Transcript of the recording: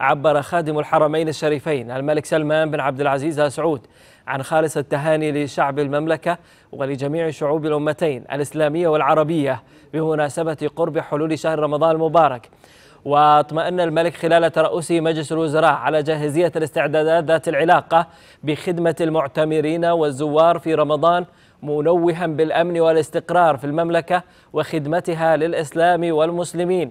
عبر خادم الحرمين الشريفين الملك سلمان بن عبد العزيز ال سعود عن خالص التهاني لشعب المملكة ولجميع شعوب الأمتين الإسلامية والعربية بمناسبة قرب حلول شهر رمضان المبارك واطمأن الملك خلال ترأسه مجلس الوزراء على جاهزية الاستعدادات ذات العلاقة بخدمة المعتمرين والزوار في رمضان منوها بالأمن والاستقرار في المملكة وخدمتها للإسلام والمسلمين